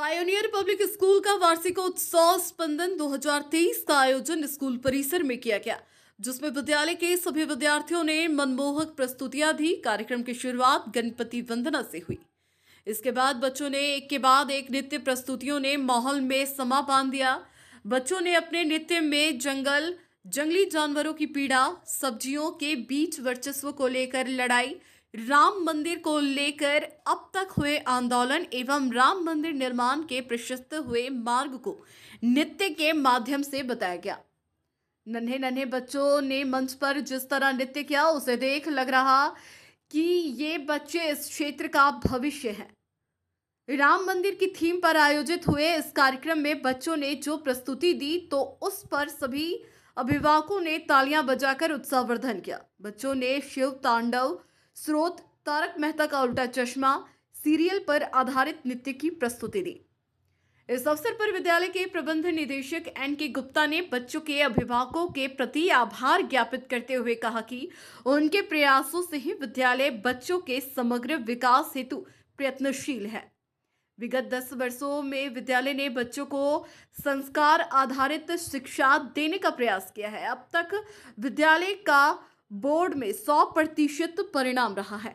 pioneer public school का वार्षिकोत्सव स्पंदन 2023 का आयोजन स्कूल परिसर में किया गया जिसमें विद्यालय के सभी विद्यार्थियों ने मनमोहक प्रस्तुतियां दी कार्यक्रम की शुरुआत गणपति वंदना से हुई इसके बाद बच्चों ने एक के बाद एक नृत्य प्रस्तुतियों ने माहौल में समा बांध दिया बच्चों ने अपने नृत्य में जंगल जंगली जानवरों की पीड़ा सब्जियों के बीच वर्चस्व को लेकर लड़ाई राम मंदिर को लेकर अब तक हुए आंदोलन एवं राम मंदिर निर्माण के प्रशस्त हुए मार्ग को नृत्य के माध्यम से बताया गया नन्हे नन्हे बच्चों ने मंच पर जिस तरह नृत्य किया उसे देख लग रहा कि ये बच्चे इस क्षेत्र का भविष्य है राम मंदिर की थीम पर आयोजित हुए इस कार्यक्रम में बच्चों ने जो प्रस्तुति दी तो उस पर सभी अभिभावकों ने तालियां बजाकर उत्साहवर्धन किया बच्चों ने शिव तांडव स्रोत तारक मेहता का उल्टा चश्मा सीरियल पर आधारित नृत्य की प्रस्तुति दी इस अवसर पर विद्यालय के प्रबंध निदेशक एन के गुप्ता ने बच्चों के अभिभावकों के प्रति आभार ज्ञापित करते हुए कहा कि उनके प्रयासों से ही विद्यालय बच्चों के समग्र विकास हेतु प्रयत्नशील है विगत दस वर्षों में विद्यालय ने बच्चों को संस्कार आधारित शिक्षा देने का प्रयास किया है अब तक विद्यालय का बोर्ड में सौ प्रतिशत परिणाम रहा है